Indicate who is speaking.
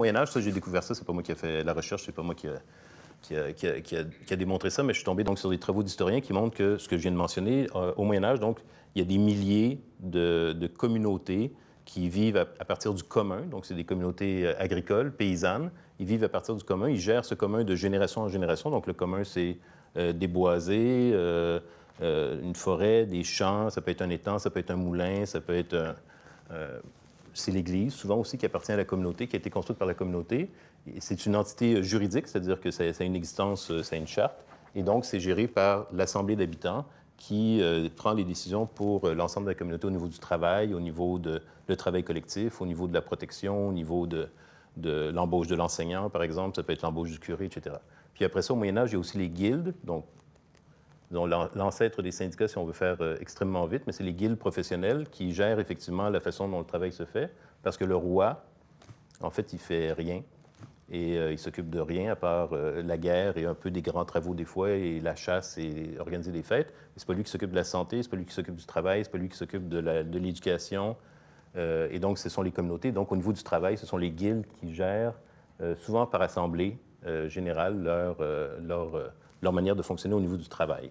Speaker 1: Moyen Âge, ça j'ai découvert ça, c'est pas moi qui ai fait la recherche, c'est pas moi qui a, qui, démontré ça, mais je suis tombé donc sur des travaux d'historiens qui montrent que ce que je viens de mentionner, euh, au Moyen Âge, donc il y a des milliers de, communautés qui vivent à, partir du commun, donc c'est des communautés euh, agricoles, paysannes, ils vivent à partir du commun, ils gèrent ce commun de génération en génération, donc le commun c'est euh, des boisés, une forêt, des champs, ça peut être un étang, ça peut être un moulin, ça peut être un c'est l'Église, souvent aussi qui appartient à la communauté, qui a été construite par la communauté. C'est une entité euh, juridique, c'est-à-dire que ça, a une existence, euh, ça a une charte, et donc c'est géré par l'Assemblée d'habitants qui euh, prend les décisions pour l'ensemble de la communauté au niveau du travail, au niveau de le travail collectif, au niveau de la protection, au niveau de, de l'embauche de l'enseignant, par exemple, ça peut être l'embauche du curé, etc. Puis après ça, au Moyen Âge, il y a aussi les guildes, donc l'ancêtre des syndicats, si on veut faire euh, extrêmement vite, mais c'est les guildes professionnelles qui gèrent effectivement la façon dont le travail se fait, parce que le roi, en fait, il fait rien. Et euh, il s'occupe de rien à part euh, la guerre et un peu des grands travaux des fois, et la chasse et organiser des fêtes. c'est pas lui qui s'occupe de la santé, c'est pas lui qui s'occupe du travail, c'est pas lui qui s'occupe de l'éducation. et donc, ce sont les communautés. Donc, au niveau du travail, ce sont les guildes qui gèrent, souvent par assemblée générale, leur manière de fonctionner au niveau du travail.